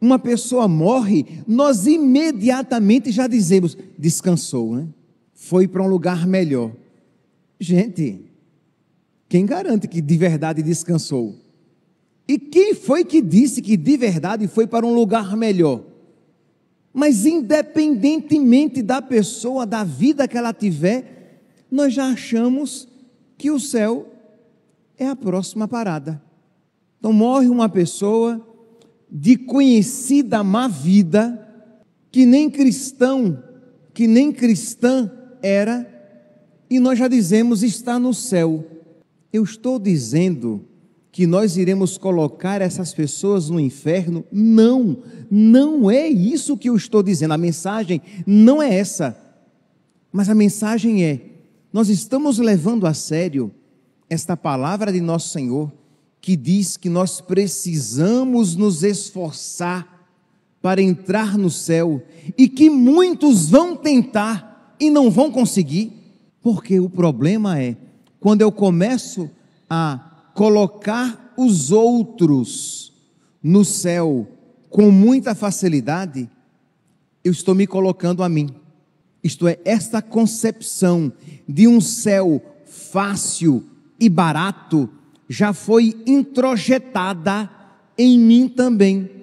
uma pessoa morre, nós imediatamente já dizemos: descansou, né? Foi para um lugar melhor. Gente, quem garante que de verdade descansou? E quem foi que disse que de verdade foi para um lugar melhor? Mas independentemente da pessoa, da vida que ela tiver, nós já achamos que o céu é a próxima parada. Então morre uma pessoa, de conhecida má vida, que nem cristão, que nem cristã era, e nós já dizemos está no céu. Eu estou dizendo que nós iremos colocar essas pessoas no inferno? Não, não é isso que eu estou dizendo. A mensagem não é essa. Mas a mensagem é: nós estamos levando a sério esta palavra de nosso Senhor que diz que nós precisamos nos esforçar para entrar no céu e que muitos vão tentar e não vão conseguir, porque o problema é quando eu começo a colocar os outros no céu com muita facilidade, eu estou me colocando a mim. Isto é, esta concepção de um céu fácil e barato já foi introjetada em mim também.